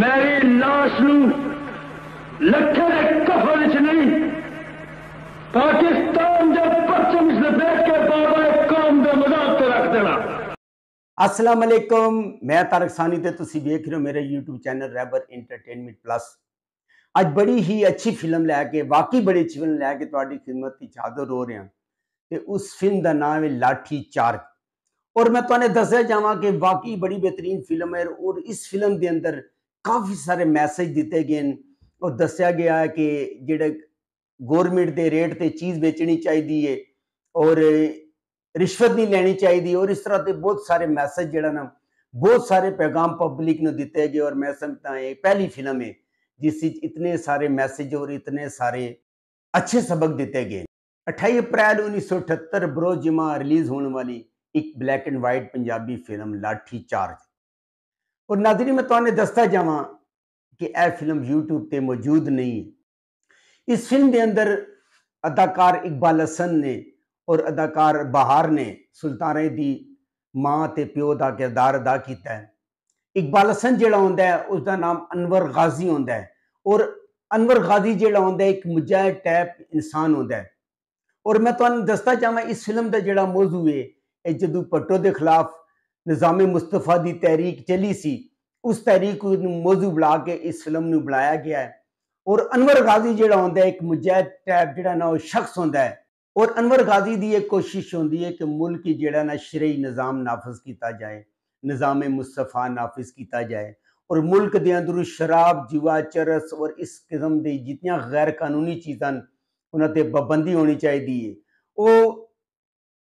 میری لاش لکھے دے کفر چ نہیں پاکستان جو پرچم اس دیکھ کے بابا قوم دے مذاق تے رکھ دینا السلام علیکم میں تارک سانی تے تسی دیکھ رہے ہو میرے یوٹیوب چینل ریبر انٹرٹینمنٹ پلس اج بڑی ہی اچھی فلم لے کے واقعی بڑی اچھی فلم لے کے تواڈی خدمت کی چادر رو رہے ہیں تے اس فلم دا نام ہے لاٹھی چارج اور میں تو نے دسے جاواں کہ واقعی بڑی بہترین فلم ہے اور اس فلم دے اندر ਕਾਫੀ ਸਾਰੇ ਮੈਸੇਜ ਦਿੱਤੇ ਗਏ ਨੇ ਉਹ ਦੱਸਿਆ ਗਿਆ ਹੈ ਕਿ ਜਿਹੜੇ ਗਵਰਨਮੈਂਟ ਦੇ ਰੇਟ ਤੇ ਚੀਜ਼ ਵੇਚਣੀ ਚਾਹੀਦੀ ਏ ਔਰ ਰਿਸ਼ਵਤ ਨਹੀਂ ਲੈਣੀ ਚਾਹੀਦੀ ਔਰ ਇਸ ਤਰ੍ਹਾਂ ਦੇ ਬਹੁਤ ਸਾਰੇ ਮੈਸੇਜ ਜਿਹੜਾ ਨਾ ਬਹੁਤ ਸਾਰੇ ਪੈਗਾਮ ਪਬਲਿਕ ਨੂੰ ਦਿੱਤੇ ਗਏ ਔਰ ਮੈਂ ਸਮਝਦਾ ਇਹ ਪਹਿਲੀ ਫਿਲਮ ਹੈ ਜਿਸ ਵਿੱਚ ਇਤਨੇ ਸਾਰੇ ਮੈਸੇਜ ਔਰ ਇਤਨੇ ਸਾਰੇ ਅੱਛੇ ਸਬਕ ਦਿੱਤੇ ਗਏ 28 ਅਪ੍ਰੈਲ 1978 ਬਰੋਜਿਮਾ ਰਿਲੀਜ਼ ਹੋਣ ਵਾਲੀ ਇੱਕ black and white Punjabi film Lathi charge اور ناظرین میں تعین دستا جاؤں کہ اے فلم یوٹیوب تے موجود نہیں اس فلم دے اندر اداکار اقبال حسن نے اور اداکار بہار نے سلطانے دی ماں تے پیو دا کردار ادا کیتا ہے اقبال حسن جڑا ہوندا ہے اس دا نام انور غازی ہوندا ہے اور انور غازی ہوندا ہے ایک مجاہد ٹائپ انسان ہوندا ہے اور میں تعین دستا جاؤں اس فلم دا جڑا موضوع ہے اے جدو پٹو دے خلاف نظام مصطفیٰ دی تحریک چلی سی اس تحریک کو موضوع بلا کے اس فلم نو بلایا گیا ہے اور انور غازی جڑا ہوں ایک مجاہد ٹائپ جا شخص ہوں اور انور غازی دی ایک کوشش ہوں کہ ملک جڑا نا شرعی نظام نافذ کیتا جائے نظام مصطفیٰ نافذ کیتا جائے اور ملک دے اندر شراب جوا چرس اور اس قسم دی جتنی غیر قانونی چیزاں انہوں تے پابندی ہونی چاہیے وہ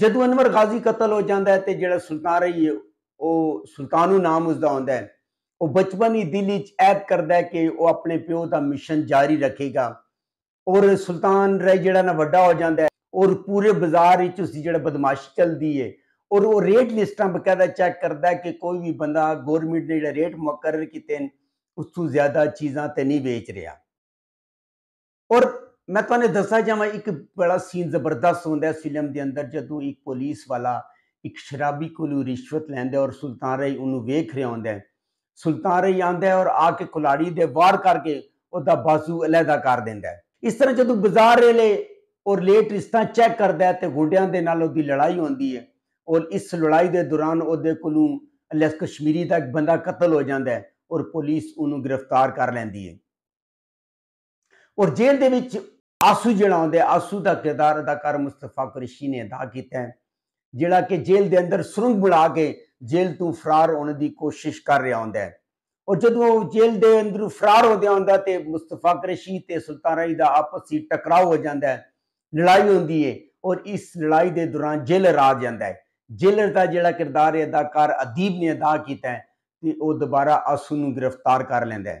جدو انور غازی قتل ہو جاندہ ہے تے جڑا سلطان رہی ہے تو جاسطانو نام اس ہوندہ ہے عید کردہ ہے کہ وہ اپنے پیو دا مشن جاری رکھے گا اور سلطان رہی جڑا جا وڈا ہو جاندہ ہے اور پورے بزار ہی جڑا بدماشی چل دی ہے اور وہ ریٹ لسٹاں بکیدہ چیک کردہ ہے کہ کوئی بھی بندہ گورنمنٹ نے ریٹ مقرر کی تین اس کیتے ہیں اسی نہیں بیچ رہا اور ਮੈਂ ਤੁਹਾਨੂੰ ਦੱਸਣਾ ਚਾਹਾਂ ਇੱਕ ਬੜਾ ਸੀਨ ਜ਼ਬਰਦਸਤ ਹੁੰਦਾ ਹੈ ਫਿਲਮ ਦੇ ਅੰਦਰ ਜਦੋਂ ਇੱਕ ਪੁਲਿਸ ਵਾਲਾ ਇੱਕ ਸ਼ਰਾਬੀ ਕੋਲੋਂ ਰਿਸ਼ਵਤ ਲੈਂਦਾ ਔਰ ਸੁਲਤਾਨ ਰਹੀ ਉਹਨੂੰ ਵੇਖ ਰਿਹਾ ਹੁੰਦਾ ਹੈ ਸੁਲਤਾਨ ਰਹੀ ਆਂਦਾ ਔਰ ਆ ਕੇ ਕੁਲਾੜੀ ਦੇ ਵਾਰ ਕਰਕੇ ਉਹਦਾ ਬਾਜ਼ੂ ਅਲੈਦਾ ਕਰ ਦਿੰਦਾ ਹੈ ਇਸ ਤਰ੍ਹਾਂ ਜਦੋਂ ਬਾਜ਼ਾਰ ਰੇਲੇ ਔਰ ਲੇਟ ਰਿਸ਼ਤਾ ਚੈੱਕ ਕਰਦਾ ਤੇ ਗੁੰਡਿਆਂ ਦੇ ਨਾਲ ਉਹਦੀ ਲੜਾਈ ਹੁੰਦੀ ਹੈ ਔਰ ਇਸ ਲੜਾਈ ਦੇ ਦੌਰਾਨ ਉਹਦੇ ਕੋਲੋਂ ਅਲੈਸ ਕਸ਼ਮੀਰੀ ਦਾ ਇੱਕ ਬੰਦਾ ਕਤਲ ਹੋ ਜਾਂਦਾ ਹੈ ਔਰ ਪੁਲਿਸ ਉਹਨੂੰ ਗ੍ਰਿਫਤਾਰ ਕਰ ਲੈਂਦੀ ਹੈ ਔਰ ਜੇਲ੍ਹ ਦੇ ਵਿੱਚ آسو جڑا ہوں دے آسو دا کردار اداکار مستفا مصطفیٰ قریشی نے ادا کیتا ہے دے کے سرنگ بڑھا کے جیل تو فرار ہونے دی کوشش کر رہا ہوں اور وہ جیل دے اندر فرار تے مصطفیٰ قریشی تے سلطان دا آپس آپسی ٹکراؤ ہو جاتا ہے لڑائی ہوتی ہے اور اس لڑائی دے دوران جیلر آ ہے جیلر دا جڑا کردار ہے اداکار ادیب نے ادا کیتا ہے وہ دوبارہ آسو نو گرفتار کر لینا ہے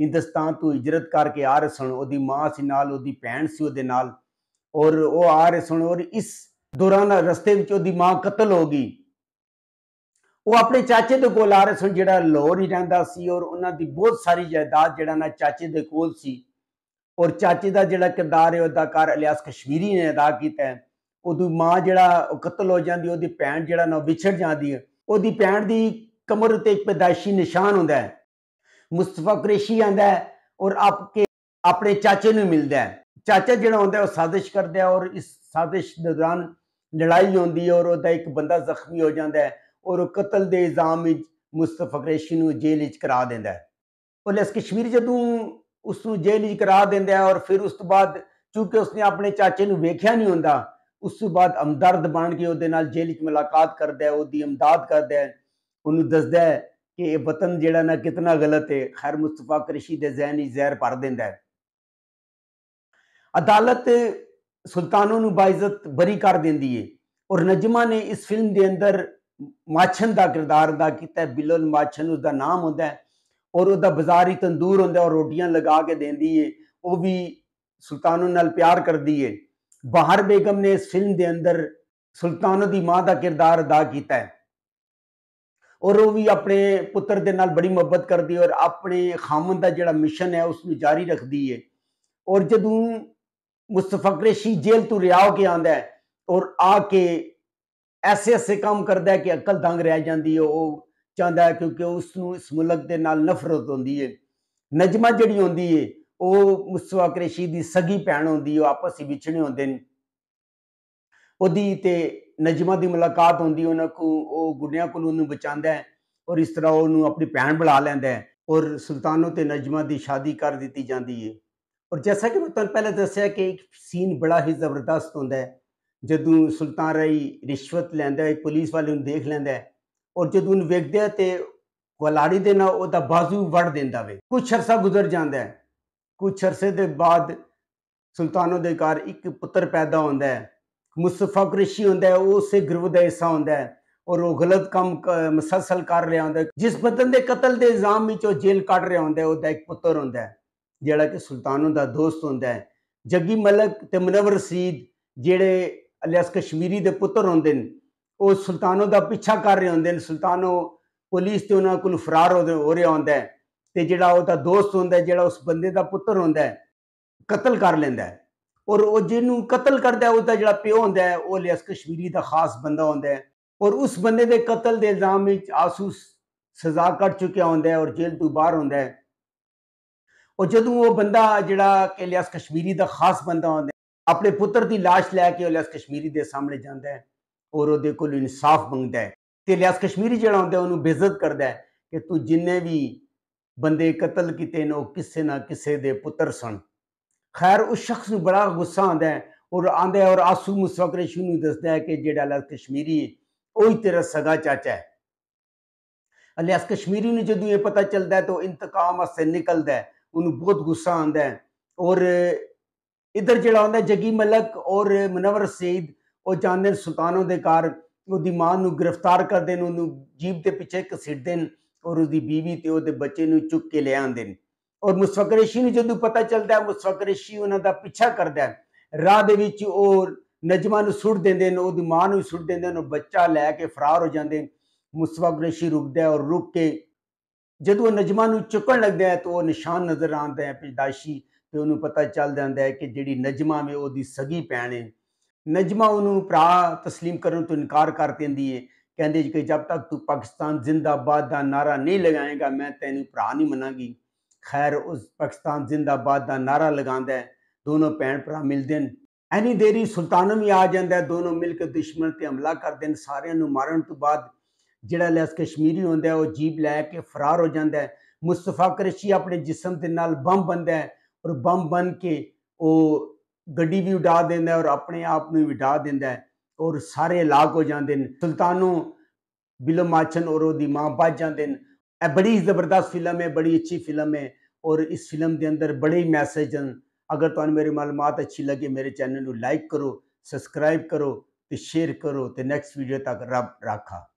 ਹਿੰਦੁਸਤਾਨ ਤੋਂ ਹਿਜਰਤ ਕਰਕੇ ਆ ਰਹੇ ਸਨ ਉਹਦੀ ਮਾਂ ਸੀ ਨਾਲ ਉਹਦੀ ਭੈਣ ਸੀ ਉਹਦੇ ਨਾਲ ਔਰ ਉਹ ਆ ਰਹੇ ਸਨ ਔਰ ਇਸ ਦੌਰਾਨ ਰਸਤੇ ਵਿੱਚ ਉਹਦੀ ਮਾਂ ਕਤਲ ਹੋ ਗਈ ਉਹ ਆਪਣੇ ਚਾਚੇ ਦੇ ਕੋਲ ਆ ਰਹੇ ਸਨ ਜਿਹੜਾ ਲਾਹੌਰ ਹੀ ਰਹਿੰਦਾ ਸੀ ਔਰ ਉਹਨਾਂ ਦੀ ਬਹੁਤ ਸਾਰੀ ਜਾਇਦਾਦ ਜਿਹੜਾ ਨਾ ਚਾਚੇ ਦੇ ਕੋਲ ਸੀ ਔਰ ਚਾਚੇ ਦਾ ਜਿਹੜਾ ਕਿਰਦਾਰ ਹੈ ਅਦਾਕਾਰ ਅਲਿਆਸ ਕਸ਼ਮੀਰੀ ਨੇ ਅਦਾ ਕੀਤਾ ਹੈ ਉਹਦੀ ਮਾਂ ਜਿਹੜਾ ਕਤਲ ਹੋ ਜਾਂਦੀ ਉਹਦੀ ਭੈਣ ਜਿਹੜਾ ਨਾ ਵਿਛੜ ਜਾਂਦੀ ਹੈ ਉਹਦੀ ਭੈਣ ਦੀ ਕਮਰ ਤੇ ਇੱਕ ਪੈਦਾਇਸ਼ੀ ਨਿਸ਼ਾਨ ਹੁੰਦਾ ਹੈ مصطفیٰ قریشی آندا ہے اور آپ کے اپنے چاچے نو ملدا ہے چاچا جڑا ہوندا ہے وہ سازش کردا ہے اور اس سازش دوران لڑائی ہوندی ہے اور او دا ایک بندہ زخمی ہو جاندا ہے اور وہ قتل دے الزام وچ مصطفیٰ قریشی نو جیل وچ کرا دیندا ہے اور لس کشمیر جدوں اس نو جیل وچ کرا دیندا ہے اور پھر اس تو بعد چونکہ اس نے اپنے چاچے نو ویکھیا نہیں ہوندا اس تو بعد امدرد بن کے او دے نال جیل وچ ملاقات کردا ہے او دی امداد کردا ہے اونوں دسدا ہے کہ یہ وطن جہاں نا کتنا غلط ہے خیر مستفا کرشی زہنی زہر پڑ عدالت سلطانوں باعزت بری کر دینی ہے اور نجمہ نے اس فلم دے اندر ماچھن دا کردار دا کیتا ہے بلول ماچن اس کا نام آتا ہے اور اس کا بازار ہی تندور ہوں اور روٹیاں لگا کے دینی ہے وہ بھی سلطانوں نال پیار کر دیئے بہار بیگم نے اس فلم دے اندر سلطانوں دی ماں دا کردار ادا کیتا ہے اور وہ بھی اپنے پتر دے نال بڑی محبت کر دی اور اپنے خامن دا جڑا مشن ہے اس میں جاری رکھ دی ہے اور جدوں مسفا کریشی جیل تو ریا کے آندا ہے اور آ کے ایسے ایسے کام کردا ہے کہ عقل دنگ رہ جاندی ہے وہ چاہندا ہے کیونکہ اس نو اس ملک دے نال نفرت ہوندی ہے نجمہ جڑی ہوندی ہے نجم جہی آسفا دی سگی ہوندی ہے آپس ہی ہوندے بچنے آدھے وہ ਨਜਮਾ ਦੀ ਮੁਲਾਕਾਤ ਹੁੰਦੀ ਉਹਨਾਂ ਕੋ ਉਹ ਗੁੰਡਿਆਂ ਕੋਲ ਉਹਨੂੰ ਬਚਾਉਂਦਾ ਹੈ ਔਰ ਇਸ ਤਰ੍ਹਾਂ ਉਹਨੂੰ ਆਪਣੀ ਭੈਣ ਬੁਲਾ ਲੈਂਦਾ ਹੈ ਔਰ ਸੁਲਤਾਨੋ ਤੇ ਨਜਮਾ ਦੀ ਸ਼ਾਦੀ ਕਰ ਦਿੱਤੀ ਜਾਂਦੀ ਹੈ ਔਰ ਜੈਸਾ ਕਿ ਮੈਂ ਤੁਹਾਨੂੰ ਪਹਿਲਾਂ ਦੱਸਿਆ ਕਿ ਇੱਕ ਸੀਨ ਬੜਾ ਹੀ ਜ਼ਬਰਦਸਤ ਹੁੰਦਾ ਹੈ ਜਦੋਂ ਸੁਲਤਾਨ ਰਾਈ ਰਿਸ਼ਵਤ ਲੈਂਦਾ ਹੈ ਪੁਲਿਸ ਵਾਲੇ ਨੂੰ ਦੇਖ ਲੈਂਦਾ ਹੈ ਔਰ ਜਦੋਂ ਉਹਨੂੰ ਵੇਖਦੇ ਆ ਤੇ ਗੁਲਾੜੀ ਦੇ ਨਾਲ ਉਹਦਾ ਬਾਜ਼ੂ ਵੜ ਦਿੰਦਾ ਵੇ ਕੁਝ ਅਰਸਾ ਗੁਜ਼ਰ ਜਾਂਦਾ ਹੈ ਕੁਝ ਅਰਸੇ ਦੇ ਬਾਅਦ ਸੁਲਤਾਨੋ ਦੇ ਘਰ ਇੱਕ ਪੁੱਤਰ ਪੈਦਾ ਹੁੰਦਾ ਹੈ مصطفا قریشی ہوتا ہے وہ اسے گروپ کا حصہ ہوتا ہے اور وہ غلط کام مسلسل کر رہا ہوں جس بدن کے قتل کے نظام کھڑ رہا ہوں وہ پتر ہوتا ہے جڑا کہ سلطانوں کا دوست ہوتا ہے جگی ملک تو منور رسید جڑے الس کشمیری پتر ہوتے ہیں وہ سلطانوں کا پیچھا کر رہے ہوں سلطانوں پولیس تو ان کو فرار ہو رہا ہوں تو جڑا وہ دوست ہوتا ہے جاس بندے کا پتر ہوتا ہے قتل کر لینا ہے اور وہ جنہوں قتل کرتا ہے اس کا جڑا پیو ہوندہ ہے وہ لیاس کشمیری دا خاص بندہ ہوندہ ہے اور اس بندے دے قتل دے الزام میں آسو سزا کر چکے ہوندہ ہے اور جیل دو بار ہوندہ ہے اور جدو وہ بندہ جڑا کہ لس کشمیری دا خاص بندہ ہوندہ ہے اپنے پتر دی لاش لیا کے لیاس کشمیری دے سامنے جاندہ ہے اور وہ انصاف بنگدہ ہے کہ لیاس کشمیری جڑا ہوندہ ہے انہوں بیزت کردہ ہے کہ تو جنہیں بھی بندے قتل کی تینوں کسے نہ کسے دے پتر سن خیر اس شخص بڑا غصہ آتا ہے اور آد ہے اور آسو مسفق ریشی دستا ہے کہ جاس کشمیری ہے وہی تیرا سگا چاچا ہے اللہ کشمیری نیو جی یہ پتا چلتا ہے تو انتقام نکلتا ہے انہوں بہت غصہ آتا ہے اور ادھر جڑا آتا ہے جگی ملک اور منور سعید وہ جانے سلطانوں کے کار وہ ماں نو گرفتار کرتے انہوں جیب کے پیچھے کسیٹتے دین اور اس کی بیوی تے دے بچے نو چک کے لے آد اور مسفق ریشی نے جدو پتہ چلتا ہے مسفق ریشی انہوں کا پیچھا کرد ہے راہ دور اور نجمہ سٹ دین وہ ماں سٹ دیں اور بچہ لے کے فرار ہو جائیں مسفق ریشی رکد ہے اور روک کے جدو نجما نکن لگتا ہے تو وہ نشان نظر آد ہے پیداشی تو انہوں پت چل جاتا ہے کہ جیڑی نجما میں وہی سگی پینے ہے نجمہ پرا تسلیم کرنے تو انکار کر دینی ہے کہندے جی کہ جب تک تو پاکستان زندہ باد دا نعرہ نہیں لگائے گا میں تینوں پرا نہیں منہ گی خیر اس پاکستان زندہ آباد کا نعرہ لگا دونوں بھین برا ملتے ہیں اینی دیری سلطان بھی آ جا دونوں مل کے دشمن تے حملہ کرتے ہیں سارے نو مارن تو بعد جہاں لس کشمیری ہے وہ جیب لے کے فرار ہو جاتا ہے مصطفیٰ کریشی اپنے جسم کے نال بم بنتا ہے اور بم بن کے وہ اڈا اٹا ہے اور اپنے آپ میں اٹا ہے اور سارے الاگ ہو ہیں سلطانوں بلو ماچن اور وہاں بج ہیں بڑی زبردست فلم ہے بڑی اچھی فلم ہے اور اس فلم دے اندر بڑے میسیج میسج ہیں اگر میری معلومات اچھی لگے میرے چینل کو لائک کرو سبسکرائب کرو شیئر کرو نیکس ویڈیو تک رب رکھا